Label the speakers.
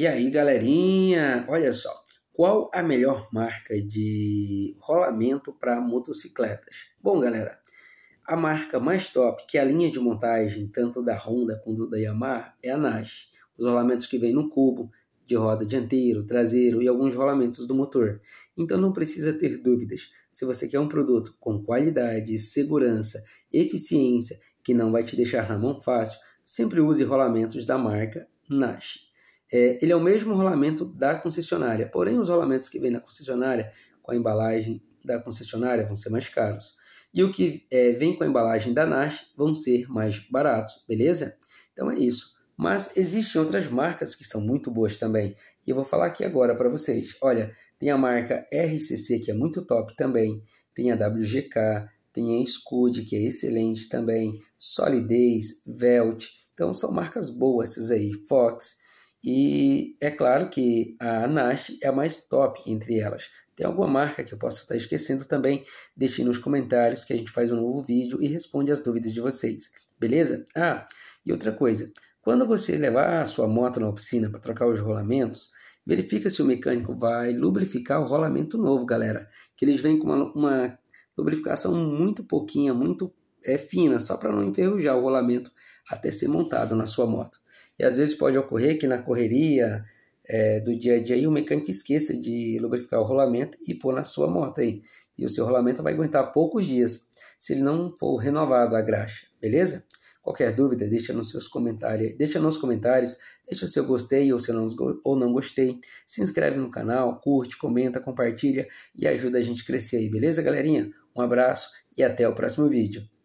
Speaker 1: E aí, galerinha, olha só. Qual a melhor marca de rolamento para motocicletas? Bom, galera, a marca mais top, que é a linha de montagem tanto da Honda quanto da Yamaha, é a Nash. Os rolamentos que vem no cubo, de roda dianteiro, traseiro e alguns rolamentos do motor. Então não precisa ter dúvidas. Se você quer um produto com qualidade, segurança, eficiência, que não vai te deixar na mão fácil, sempre use rolamentos da marca Nash é, ele é o mesmo rolamento da concessionária, porém os rolamentos que vêm na concessionária com a embalagem da concessionária vão ser mais caros. E o que é, vem com a embalagem da NASH vão ser mais baratos, beleza? Então é isso. Mas existem outras marcas que são muito boas também. E eu vou falar aqui agora para vocês. Olha, tem a marca RCC, que é muito top também. Tem a WGK, tem a Scud, que é excelente também. Solidez, Velt. Então são marcas boas essas aí. Fox. E é claro que a Anash é a mais top entre elas. Tem alguma marca que eu possa estar esquecendo também? Deixe nos comentários que a gente faz um novo vídeo e responde as dúvidas de vocês. Beleza? Ah, e outra coisa. Quando você levar a sua moto na oficina para trocar os rolamentos, verifica se o mecânico vai lubrificar o rolamento novo, galera. Que eles vêm com uma, uma lubrificação muito pouquinha, muito é, fina, só para não enferrujar o rolamento até ser montado na sua moto. E às vezes pode ocorrer que na correria é, do dia a dia aí, o mecânico esqueça de lubrificar o rolamento e pôr na sua moto aí. E o seu rolamento vai aguentar poucos dias se ele não for renovado a graxa, beleza? Qualquer dúvida, deixa nos seus comentários, deixa nos comentários, deixa o seu gostei ou se não, ou não gostei, se inscreve no canal, curte, comenta, compartilha e ajuda a gente a crescer aí, beleza, galerinha? Um abraço e até o próximo vídeo.